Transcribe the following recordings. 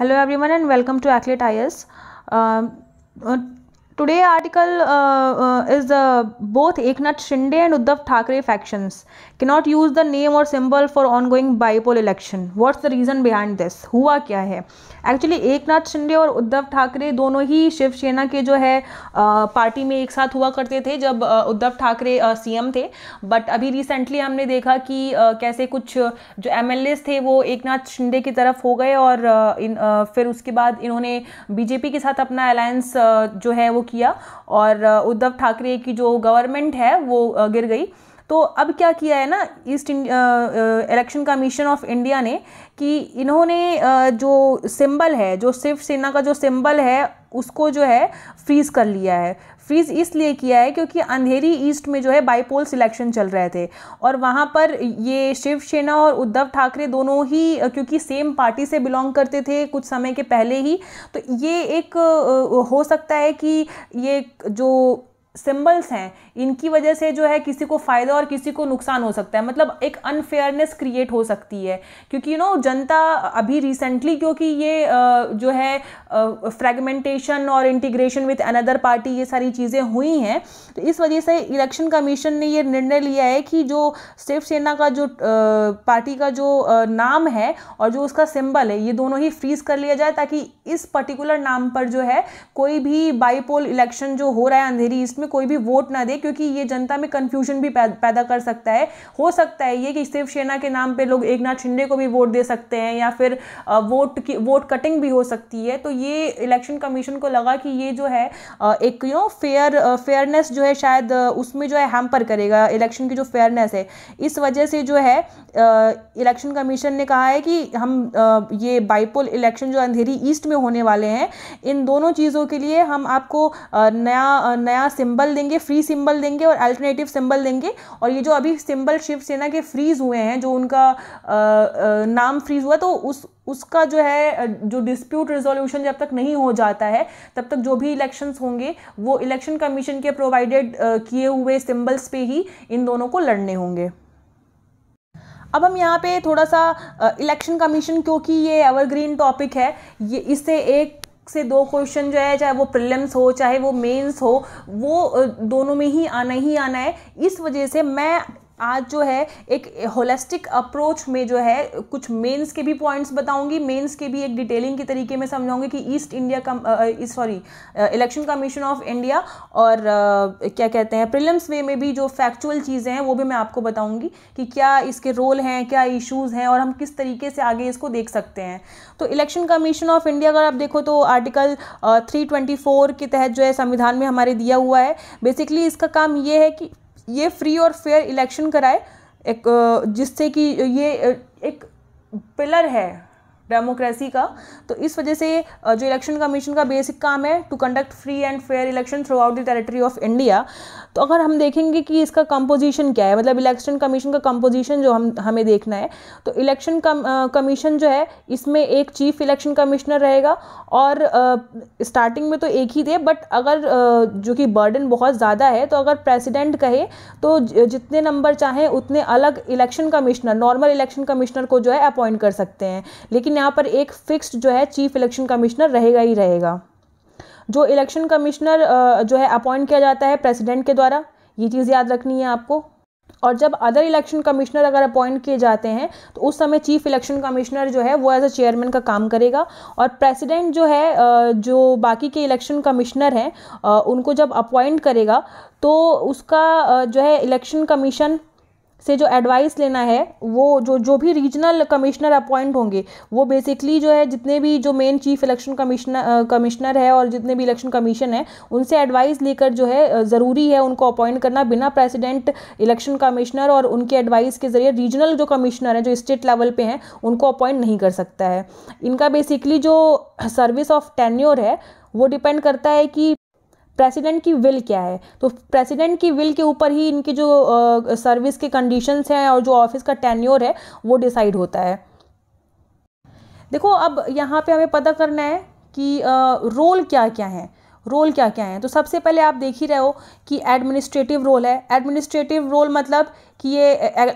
Hello everyone and welcome to Athlete IS. Um, uh, today article is the both Eknath Shinde and Uddhav Thackeray faction के not use the name और symbol for ongoing bypoll election what's the reason behind this हुआ क्या है actually एक नाथ शिंडे और उद्धव ठाकरे दोनों ही शिवसेना के जो है पार्टी uh, में एक साथ हुआ करते थे जब उद्धव ठाकरे सी एम थे बट अभी रिसेंटली हमने देखा कि uh, कैसे कुछ uh, जो एम एल एज थे वो एक नाथ शिंदे की तरफ हो गए और इन फिर उसके बाद इन्होंने बीजेपी के साथ अपना अलायंस जो है वो किया और उद्धव ठाकरे की जो गवर्नमेंट है वो गिर गई तो अब क्या किया है ना east election commission of India ने कि इन्होंने जो सिंबल है जो शिवसेना का जो सिंबल है उसको जो है फ्रीज़ कर लिया है फ्रीज इसलिए किया है क्योंकि अंधेरी ईस्ट में जो है बाईपोल सिलेक्शन चल रहे थे और वहाँ पर ये शिवसेना और उद्धव ठाकरे दोनों ही क्योंकि सेम पार्टी से बिलोंग करते थे कुछ समय के पहले ही तो ये एक हो सकता है कि ये जो सिंबल्स हैं इनकी वजह से जो है किसी को फ़ायदा और किसी को नुकसान हो सकता है मतलब एक अनफेयरनेस क्रिएट हो सकती है क्योंकि यू नो जनता अभी रिसेंटली क्योंकि ये जो है फ्रेगमेंटेशन और इंटीग्रेशन विथ अनदर पार्टी ये सारी चीज़ें हुई हैं तो इस वजह से इलेक्शन कमीशन ने ये निर्णय लिया है कि जो शिवसेना का जो पार्टी का जो नाम है और जो उसका सिंबल है ये दोनों ही फ्रीज कर लिया जाए ताकि इस पर्टिकुलर नाम पर जो है कोई भी बाईपोल इलेक्शन जो हो रहा है अंधेरी इसमें में कोई भी वोट ना दे क्योंकि ये जनता में कन्फ्यूजन भी पैदा कर सकता है हो सकता है ये कि शिवसेना के नाम पे लोग एक नाथ शिंदे को भी वोट दे सकते हैं या फिर वोट की वोट कटिंग भी हो सकती है तो ये इलेक्शन कमीशन को लगा कि ये जो है एक यू नो फेयर फेयरनेस जो है शायद उसमें जो है हैम्पर करेगा इलेक्शन की जो फेयरनेस है इस वजह से जो है इलेक्शन कमीशन ने कहा है कि हम ये बाइपोल इलेक्शन जो अंधेरी ईस्ट में होने वाले हैं इन दोनों चीज़ों के लिए हम आपको नया नया सिम्बल सिंबल देंगे फ्री सिंबल देंगे और अल्टरनेटिव सिंबल देंगे और ये जो अभी सिंबल शिवसेना के फ्रीज हुए हैं जो उनका आ, नाम फ्रीज हुआ तो उस उसका जो है जो डिस्प्यूट रिजोल्यूशन जब तक नहीं हो जाता है तब तक जो भी इलेक्शंस होंगे वो इलेक्शन कमीशन के प्रोवाइडेड किए हुए सिंबल्स पे ही इन दोनों को लड़ने होंगे अब हम यहाँ पे थोड़ा सा इलेक्शन कमीशन क्योंकि ये एवरग्रीन टॉपिक है ये इससे एक से दो क्वेश्चन जो है चाहे वो प्रिलिम्स हो चाहे वो मेंस हो वो दोनों में ही आना ही आना है इस वजह से मैं आज जो है एक होलिस्टिक अप्रोच में जो है कुछ मेंस के भी पॉइंट्स बताऊंगी मेंस के भी एक डिटेलिंग के तरीके में समझाऊंगी कि ईस्ट इंडिया कम sorry election commission of India और uh, क्या कहते हैं प्रिलिम्स वे में भी जो फैक्चुअल चीज़ें हैं वो भी मैं आपको बताऊंगी कि क्या इसके रोल हैं क्या इशूज़ हैं और हम किस तरीके से आगे इसको देख सकते हैं तो इलेक्शन कमीशन ऑफ इंडिया अगर आप देखो तो आर्टिकल थ्री uh, के तहत जो है संविधान में हमारे दिया हुआ है बेसिकली इसका काम ये है कि ये फ्री और फेयर इलेक्शन कराए एक जिससे कि ये एक पिलर है डेमोक्रेसी का तो इस वजह से जो इलेक्शन कमीशन का बेसिक काम है to conduct free and fair election throughout the territory of India तो अगर हम देखेंगे कि इसका कंपोजिशन क्या है मतलब इलेक्शन कमीशन का कंपोजिशन जो हम हमें देखना है तो इलेक्शन कमीशन जो है इसमें एक चीफ इलेक्शन कमिश्नर रहेगा और स्टार्टिंग में तो एक ही थे बट अगर जो कि बर्डन बहुत ज़्यादा है तो अगर प्रेसिडेंट कहे तो जितने नंबर चाहें उतने अलग election commissioner normal election commissioner को जो है अपॉइंट कर सकते हैं लेकिन यहाँ पर एक फिक्स्ड जो है चीफ इलेक्शन कमिश्नर रहेगा ही रहेगा जो इलेक्शन कमिश्नर जो है अपॉइंट किया जाता है प्रेसिडेंट के द्वारा ये चीज़ याद रखनी है आपको और जब अदर इलेक्शन कमिश्नर अगर अपॉइंट किए जाते हैं तो उस समय चीफ इलेक्शन कमिश्नर जो है वो एज अ चेयरमैन का काम करेगा और प्रेसिडेंट जो है जो बाकी के इलेक्शन कमिश्नर हैं उनको जब अपॉइंट करेगा तो उसका जो है इलेक्शन कमीशन से जो एडवाइस लेना है वो जो जो भी रीजनल कमिश्नर अपॉइंट होंगे वो बेसिकली जो है जितने भी जो main chief election commissioner commissioner है और जितने भी इलेक्शन कमीशन है उनसे एडवाइस लेकर जो है ज़रूरी है उनको अपॉइंट करना बिना प्रेसिडेंट इलेक्शन कमिश्नर और उनकी एडवाइस के ज़रिए रीजनल जो कमिश्नर है जो स्टेट लेवल पर हैं उनको अपॉइंट नहीं कर सकता है इनका बेसिकली जो सर्विस ऑफ टेन्योर है वो डिपेंड करता है कि प्रेसिडेंट की विल क्या है तो प्रेसिडेंट की विल के ऊपर ही इनकी जो सर्विस के कंडीशंस हैं और जो ऑफिस का टेन्योर है वो डिसाइड होता है देखो अब यहाँ पे हमें पता करना है कि रोल क्या क्या हैं रोल क्या क्या हैं तो सबसे पहले आप देख ही रहे हो कि एडमिनिस्ट्रेटिव रोल है एडमिनिस्ट्रेटिव रोल मतलब कि ये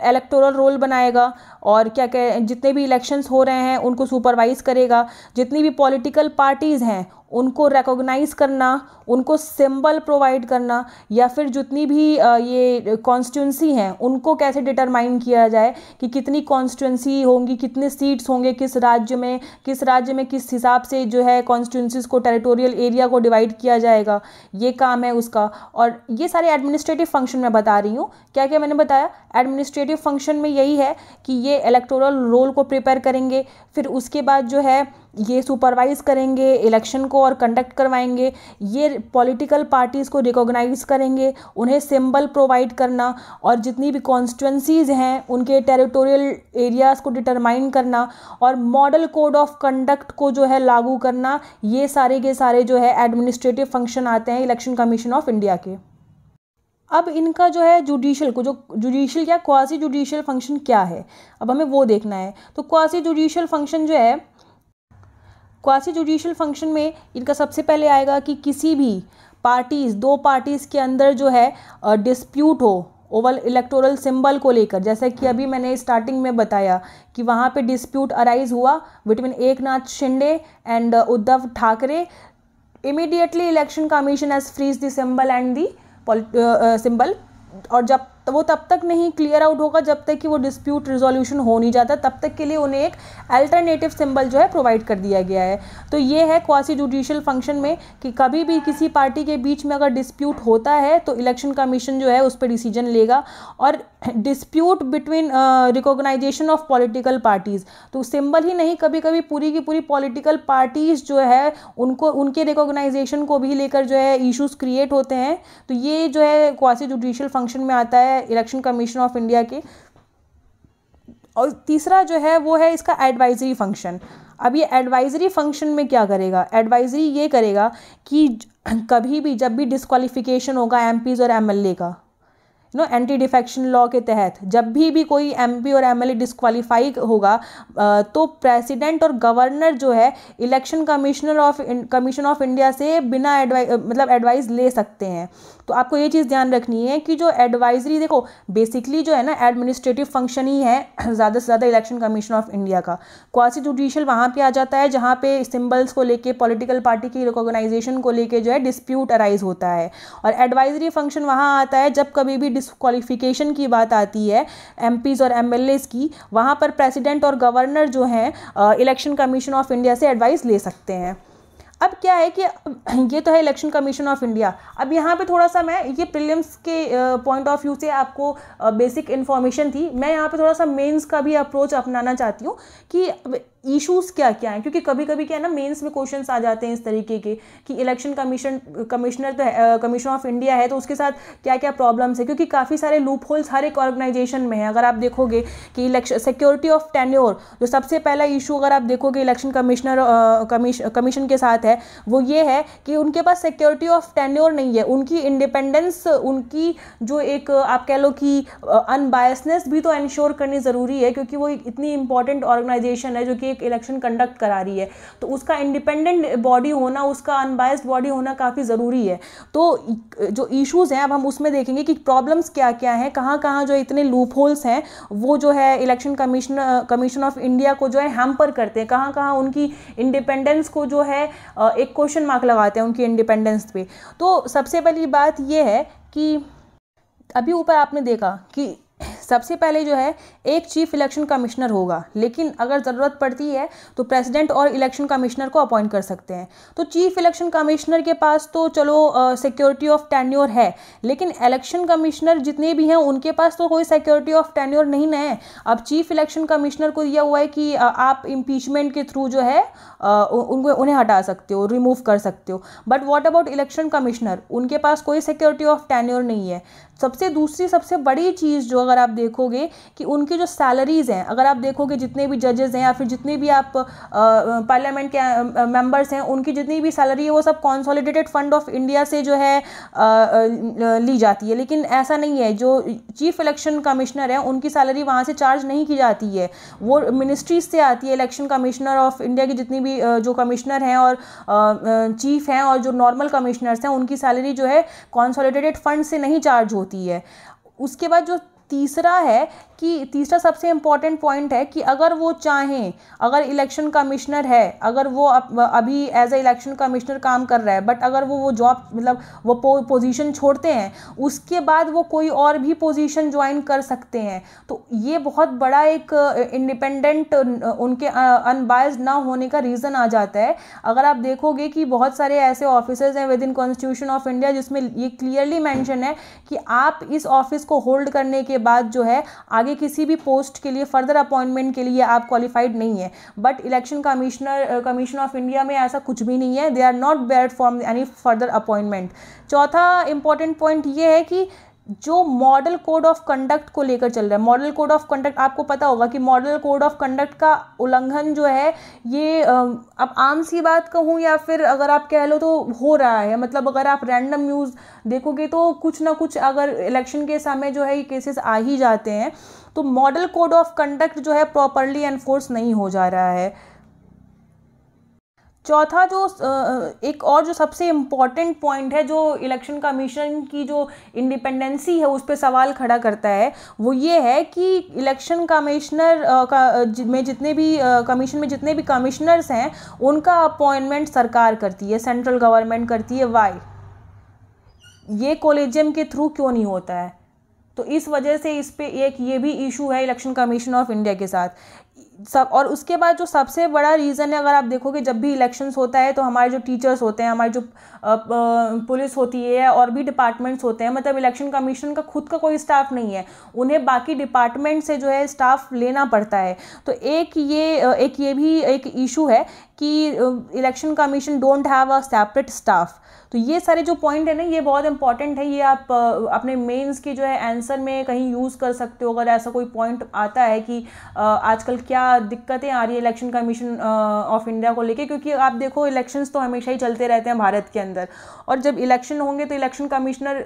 इलेक्टोरल रोल बनाएगा और क्या कह जितने भी इलेक्शंस हो रहे हैं उनको सुपरवाइज़ करेगा जितनी भी पॉलिटिकल पार्टीज़ हैं उनको रिकॉग्नाइज़ करना उनको सिंबल प्रोवाइड करना या फिर जितनी भी ये कॉन्स्टिट्यूंसी हैं उनको कैसे डिटरमाइन किया जाए कि कितनी कॉन्स्टिट्यूंसी होंगी कितने सीट्स होंगे किस राज्य में किस राज्य में किस हिसाब से जो है कॉन्स्टिट्यूंसीज़ को टेरिटोरियल एरिया को डिवाइड किया जाएगा ये काम है उसका और ये सारे एडमिनिस्ट्रेटिव फंक्शन मैं बता रही हूँ क्या क्या मैंने बताया एडमिनिस्ट्रेटिव फंक्शन में यही है कि ये इलेक्टोरल रोल को प्रिपेयर करेंगे फिर उसके बाद जो है ये सुपरवाइज करेंगे इलेक्शन को और कंडक्ट करवाएंगे ये पॉलिटिकल पार्टीज़ को रिकॉग्नाइज करेंगे उन्हें सिंबल प्रोवाइड करना और जितनी भी कॉन्स्टिटेंसीज हैं उनके टेरिटोरियल एरियाज़ को डिटरमाइन करना और मॉडल कोड ऑफ कंडक्ट को जो है लागू करना ये सारे के सारे जो है एडमिनिस्ट्रेटिव फंक्शन आते हैं इलेक्शन कमीशन ऑफ इंडिया के अब इनका जो है जुडिशल को जो जुडिशल क्या क्वासी जुडिशल फंक्शन क्या है अब हमें वो देखना है तो क्वासी जुडिशल फंक्शन जो है क्वासी जुडिशल फंक्शन में इनका सबसे पहले आएगा कि किसी भी पार्टीज़ दो पार्टीज़ के अंदर जो है डिस्प्यूट हो ओवल इलेक्टोरल सिंबल को लेकर जैसे कि अभी मैंने स्टार्टिंग में बताया कि वहाँ पे डिस्प्यूट अराइज हुआ between Eknath Shinde and Uddhav Thackeray immediately election commission as freeze the symbol and the symbol और जब तो वो तब तक नहीं क्लियर आउट होगा जब तक कि वो डिस्प्यूट रिजोल्यूशन हो नहीं जाता तब तक के लिए उन्हें एक अल्टरनेटिव सिंबल जो है प्रोवाइड कर दिया गया है तो ये है क्वासी जुडिशियल फंक्शन में कि कभी भी किसी पार्टी के बीच में अगर डिस्प्यूट होता है तो इलेक्शन कमीशन जो है उस पर डिसीजन लेगा और dispute between recognition of political parties तो सिंबल ही नहीं कभी कभी पूरी की पूरी पॉलिटिकल पार्टीज़ जो है उनको उनके रिकोगनाइजेशन को भी लेकर जो है इश्यूज़ क्रिएट होते हैं तो ये जो है क्वासी जुडिशियल फंक्शन में आता है है इलेक्शन कमीशन ऑफ इंडिया के और तीसरा जो है वो है इसका एडवाइजरी फंक्शन अब ये एडवाइजरी फंक्शन में क्या करेगा एडवाइजरी ये करेगा कि कभी भी जब भी डिस्कालिफिकेशन होगा एमपीज़ और एमएलए का you know anti defection law के तहत जब भी भी कोई एमपी और एमएलए एल होगा तो प्रेसिडेंट और गवर्नर जो है election commissioner of commission of India से बिना एडवाइ मतलब एडवाइस ले सकते हैं तो आपको ये चीज़ ध्यान रखनी है कि जो एडवाइजरी देखो बेसिकली जो है ना एडमिनिस्ट्रेटिव फंक्शन ही है ज़्यादा से ज़्यादा इलेक्शन कमीशन ऑफ इंडिया का क्वासी जुडिशियल वहाँ पे आ जाता है जहाँ पे सिम्बल्स को लेके पॉलिटिकल पार्टी की रिकॉग्नाइजेशन को लेके जो है डिस्प्यूट अराइज होता है और एडवाइजरी फंक्शन वहाँ आता है जब कभी भी डिसक्वालिफिकेशन की बात आती है एम और एम की वहाँ पर प्रेसिडेंट और गवर्नर जो हैं इलेक्शन कमीशन ऑफ इंडिया से एडवाइस ले सकते हैं अब क्या है कि ये तो है इलेक्शन कमीशन ऑफ इंडिया अब यहाँ पे थोड़ा सा मैं ये प्रीलिम्स के पॉइंट ऑफ व्यू से आपको बेसिक इन्फॉर्मेशन थी मैं यहाँ पे थोड़ा सा मेंस का भी अप्रोच अपनाना चाहती हूँ कि इश्यूज क्या क्या हैं क्योंकि कभी कभी क्या है ना मेंस में क्वेश्चंस आ जाते हैं इस तरीके के कि इलेक्शन कमीशन कमिश्नर तो कमीशन ऑफ इंडिया है तो उसके साथ क्या क्या प्रॉब्लम्स है क्योंकि काफ़ी सारे लूप होल्स हर एक ऑर्गेनाइजेशन में है अगर आप देखोगे कि इलेक्शन सिक्योरिटी ऑफ टेन्योर जो सबसे पहला इशू अगर आप देखोगे इलेक्शन कमिश्नर कमीशन के साथ है वो ये है कि उनके पास सिक्योरिटी ऑफ टेन्योर नहीं है उनकी इंडिपेंडेंस उनकी जो एक आप कह लो कि अनबायसनेस भी तो इन्श्योर करनी ज़रूरी है क्योंकि वो इतनी इंपॉर्टेंट ऑर्गेनाइजेशन है जो कि एक इलेक्शन कंडक्ट करा रही है तो उसका इंडिपेंडेंट बॉडी होना उसका अनबायस्ड बॉडी होना काफ़ी ज़रूरी है तो जो इशूज़ हैं अब हम उसमें देखेंगे कि प्रॉब्लम्स क्या क्या हैं कहाँ कहाँ जो इतने लूप होल्स हैं वो जो है election commission commission of India को जो है हैम्पर करते हैं कहाँ कहाँ उनकी इंडिपेंडेंस को जो है एक क्वेश्चन मार्क लगाते हैं उनकी इंडिपेंडेंस पे तो सबसे पहली बात ये है कि अभी ऊपर आपने देखा कि सबसे पहले जो है एक चीफ इलेक्शन कमिश्नर होगा लेकिन अगर ज़रूरत पड़ती है तो प्रेसिडेंट और इलेक्शन कमिश्नर को अपॉइंट कर सकते हैं तो चीफ इलेक्शन कमिश्नर के पास तो चलो सिक्योरिटी ऑफ टेन्योर है लेकिन इलेक्शन कमिश्नर जितने भी हैं उनके पास तो कोई सिक्योरिटी ऑफ टेन्योर नहीं ना है अब चीफ इलेक्शन कमिश्नर को दिया हुआ है कि आ, आप इम्पीचमेंट के थ्रू जो है उनको उन्हें हटा सकते हो रिमूव कर सकते हो but what about election commissioner उनके पास कोई सिक्योरिटी ऑफ टेन्योर नहीं है सबसे दूसरी सबसे बड़ी चीज़ जो अगर आप देखोगे कि उनकी जो सैलरीज़ हैं अगर आप देखोगे जितने भी जजेज़ हैं या फिर जितने भी आप पार्लियामेंट के मेंबर्स हैं उनकी जितनी भी सैलरी है वो सब कॉन्सोलिडेटेड फंड ऑफ इंडिया से जो है आ, ली जाती है लेकिन ऐसा नहीं है जो चीफ इलेक्शन कमिश्नर हैं उनकी सैलरी वहाँ से चार्ज नहीं की जाती है वो मिनिस्ट्रीज से आती है इलेक्शन कमिश्नर ऑफ इंडिया की जितनी भी जो कमिश्नर हैं और चीफ हैं और जो नॉर्मल कमिश्नर्स हैं उनकी सैलरी जो है कॉन्सोलिडेटेड फंड से नहीं चार्ज हो होती है उसके बाद जो तीसरा है कि तीसरा सबसे इम्पॉर्टेंट पॉइंट है कि अगर वो चाहें अगर इलेक्शन कमिश्नर है अगर वो अभी एज ए इलेक्शन कमिश्नर काम कर रहा है बट अगर वो वो जॉब मतलब वो पोजीशन छोड़ते हैं उसके बाद वो कोई और भी पोजीशन ज्वाइन कर सकते हैं तो ये बहुत बड़ा एक इंडिपेंडेंट उनके अनबायस ना होने का रीज़न आ जाता है अगर आप देखोगे कि बहुत सारे ऐसे ऑफिसर्स हैं within constitution of India जिसमें ये क्लियरली मैंशन है कि आप इस ऑफिस को होल्ड करने के बाद जो है आगे किसी भी पोस्ट के लिए फर्दर अपॉइंटमेंट के लिए आप क्वालिफाइड नहीं है but election commissioner commission of India में ऐसा कुछ भी नहीं है they are not barred for any further appointment चौथा इंपॉर्टेंट पॉइंट ये है कि जो मॉडल कोड ऑफ कंडक्ट को लेकर चल रहा है मॉडल कोड ऑफ कंडक्ट आपको पता होगा कि मॉडल कोड ऑफ कंडक्ट का उल्लंघन जो है ये अब आम सी बात कहूँ या फिर अगर आप कह लो तो हो रहा है मतलब अगर आप रैंडम न्यूज़ देखोगे तो कुछ ना कुछ अगर इलेक्शन के समय जो है ये केसेस आ ही जाते हैं तो मॉडल कोड ऑफ कंडक्ट जो है प्रॉपरली एनफोर्स नहीं हो जा रहा है चौथा जो एक और जो सबसे इम्पॉर्टेंट पॉइंट है जो इलेक्शन कमीशन की जो इंडिपेंडेंसी है उस पर सवाल खड़ा करता है वो ये है कि इलेक्शन कमिश्नर का में जितने भी कमीशन में जितने भी कमिश्नर्स हैं उनका अपॉइंटमेंट सरकार करती है सेंट्रल गवर्नमेंट करती है वाई ये कॉलेजियम के थ्रू क्यों नहीं होता है तो इस वजह से इस पर एक ये भी इशू है इलेक्शन कमीशन ऑफ इंडिया के साथ सब और उसके बाद जो सबसे बड़ा रीज़न है अगर आप देखोगे जब भी इलेक्शंस होता है तो हमारे जो टीचर्स होते हैं हमारे जो पुलिस होती है और भी डिपार्टमेंट्स होते हैं मतलब इलेक्शन कमीशन का खुद का कोई स्टाफ नहीं है उन्हें बाकी डिपार्टमेंट से जो है स्टाफ लेना पड़ता है तो एक ये एक ये भी एक इशू है कि election commission don't have a separate staff तो ये सारे जो पॉइंट है ना ये बहुत इंपॉर्टेंट है ये आप अपने मेंस के जो है आंसर में कहीं यूज़ कर सकते हो अगर ऐसा कोई पॉइंट आता है कि आजकल क्या दिक्कतें आ रही है इलेक्शन कमीशन ऑफ इंडिया को लेके क्योंकि आप देखो इलेक्शंस तो हमेशा ही चलते रहते हैं भारत के अंदर और जब इलेक्शन होंगे तो इलेक्शन कमिश्नर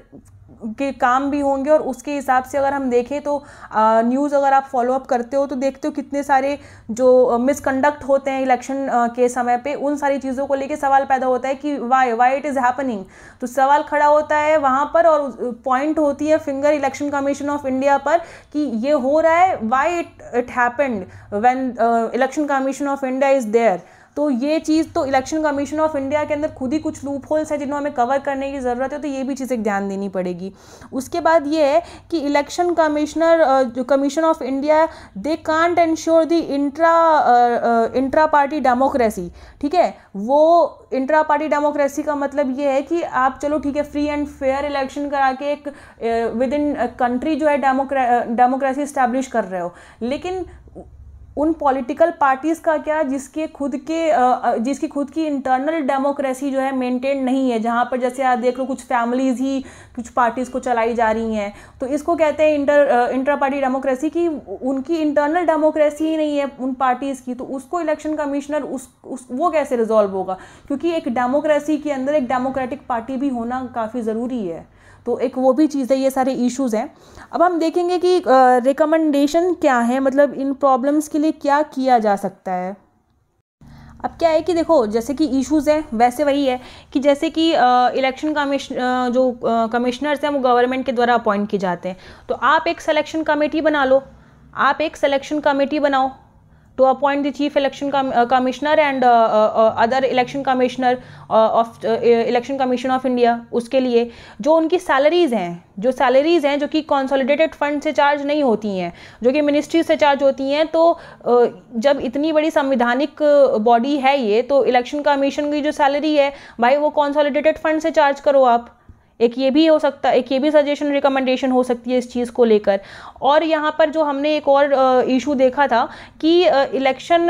के काम भी होंगे और उसके हिसाब से अगर हम देखें तो न्यूज़ अगर आप फॉलोअप करते हो तो देखते हो कितने सारे जो मिसकंडक्ट होते हैं इलेक्शन के समय पे उन सारी चीज़ों को लेके सवाल पैदा होता है कि why why it is happening तो सवाल खड़ा होता है वहाँ पर और पॉइंट होती है finger election commission of India पर कि ये हो रहा है why it it happened when election commission of India is there तो ये चीज़ तो इलेक्शन कमीशन ऑफ इंडिया के अंदर खुद ही कुछ लूप होल्स है जिन्होंने हमें कवर करने की ज़रूरत है तो ये भी चीज़ें ध्यान देनी पड़ेगी उसके बाद ये है कि election commissioner commission of India they can't ensure the intra intra party democracy ठीक है वो इंट्रा पार्टी डेमोक्रेसी का मतलब ये है कि आप चलो ठीक है फ्री एंड फेयर इलेक्शन करा के एक विद इन कंट्री जो है डेमोक्रेसी इस्टेब्लिश कर रहे हो लेकिन उन पॉलिटिकल पार्टीज़ का क्या जिसके खुद के जिसकी खुद की इंटरनल डेमोक्रेसी जो है मेंटेन नहीं है जहाँ पर जैसे आप देख लो कुछ फैमिलीज़ ही कुछ पार्टीज़ को चलाई जा रही हैं तो इसको कहते हैं इंटर इंटर पार्टी डेमोक्रेसी की उनकी इंटरनल डेमोक्रेसी ही नहीं है उन पार्टीज़ की तो उसको इलेक्शन कमिश्नर उस, उस वो कैसे रिजॉल्व होगा क्योंकि एक डेमोक्रेसी के अंदर एक डेमोक्रेटिक पार्टी भी होना काफ़ी ज़रूरी है तो एक वो भी चीज़ है ये सारे इश्यूज़ हैं अब हम देखेंगे कि रिकमेंडेशन क्या है मतलब इन प्रॉब्लम्स के लिए क्या किया जा सकता है अब क्या है कि देखो जैसे कि इश्यूज़ हैं वैसे वही है कि जैसे कि इलेक्शन कमिश जो कमिश्नर्स हैं वो गवर्नमेंट के द्वारा अपॉइंट किए जाते हैं तो आप एक सिलेक्शन कमेटी बना लो आप एक सिलेक्शन कमेटी बनाओ to appoint the chief election commissioner and other election commissioner of election commission of India उसके लिए जो उनकी सैलरीज हैं जो सैलरीज हैं जो कि कॉन्सोलिडेटेड फंड से चार्ज नहीं होती हैं जो कि मिनिस्ट्री से चार्ज होती हैं तो uh, जब इतनी बड़ी संविधानिक बॉडी uh, है ये तो इलेक्शन कमीशन की जो सैलरी है भाई वो कॉन्सोलिडेटेड फंड से चार्ज करो आप एक ये भी हो सकता एक ये भी सजेशन रिकमेंडेशन हो सकती है इस चीज़ को लेकर और यहाँ पर जो हमने एक और इशू देखा था कि इलेक्शन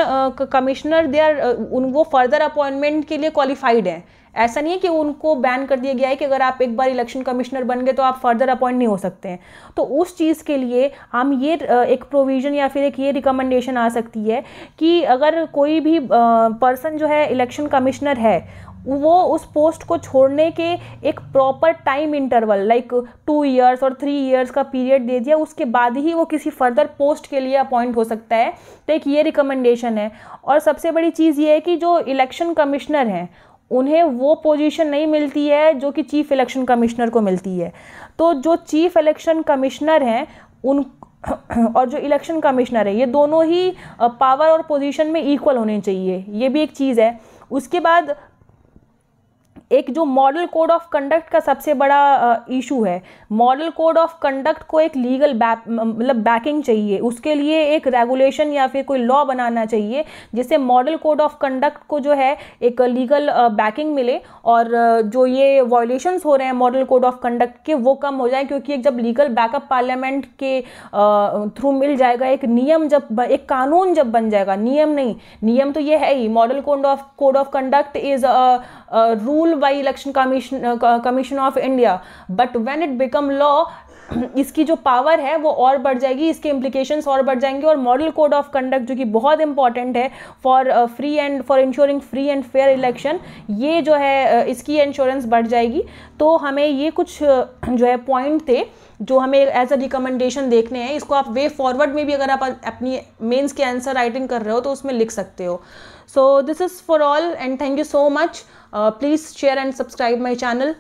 कमिश्नर दे आर उन वो फर्दर अपॉइंटमेंट के लिए क्वालिफाइड हैं ऐसा नहीं है कि उनको बैन कर दिया गया है कि अगर आप एक बार इलेक्शन कमिश्नर बन गए तो आप फर्दर अपॉइंट नहीं हो सकते हैं तो उस चीज़ के लिए हम ये एक प्रोविज़न या फिर एक ये रिकमेंडेशन आ सकती है कि अगर कोई भी पर्सन जो है इलेक्शन कमिश्नर है वो उस पोस्ट को छोड़ने के एक proper time interval like two years और थ्री ईयर्स का पीरियड दे दिया उसके बाद ही वो किसी फर्दर पोस्ट के लिए अपॉइंट हो सकता है तो एक ये रिकमेंडेशन है और सबसे बड़ी चीज़ ये है कि जो इलेक्शन कमिश्नर हैं उन्हें वो पोजीशन नहीं मिलती है जो कि चीफ़ इलेक्शन कमिश्नर को मिलती है तो जो चीफ़ इलेक्शन कमिश्नर हैं उन और जो इलेक्शन कमिश्नर है ये दोनों ही पावर और पोजीशन में इक्वल होने चाहिए ये भी एक चीज़ है उसके बाद एक जो मॉडल कोड ऑफ कंडक्ट का सबसे बड़ा इशू है मॉडल कोड ऑफ कंडक्ट को एक लीगल मतलब बैकिंग चाहिए उसके लिए एक रेगुलेशन या फिर कोई लॉ बनाना चाहिए जिससे मॉडल कोड ऑफ कंडक्ट को जो है एक लीगल बैकिंग मिले और जो ये वॉयलेशंस हो रहे हैं मॉडल कोड ऑफ कंडक्ट के वो कम हो जाए क्योंकि एक जब लीगल बैकअप पार्लियामेंट के थ्रू मिल जाएगा एक नियम जब एक कानून जब बन जाएगा नियम नहीं नियम तो ये है ही model code of code of conduct is rule by election commission of India but when it become law इसकी जो पावर है वो और बढ़ जाएगी इसके इम्प्लीकेशन और बढ़ जाएंगे और मॉडल कोड ऑफ कंडक्ट जो कि बहुत इंपॉर्टेंट है for free and for ensuring free and fair election ये जो है uh, इसकी इंश्योरेंस बढ़ जाएगी तो हमें ये कुछ uh, जो है पॉइंट थे जो हमें एज अ रिकमेंडेशन देखने हैं इसको आप वे फॉरवर्ड में भी अगर आप अपनी मेंस के आंसर राइटिंग कर रहे हो तो उसमें लिख सकते हो so this is for all and thank you so much uh, please share and subscribe my channel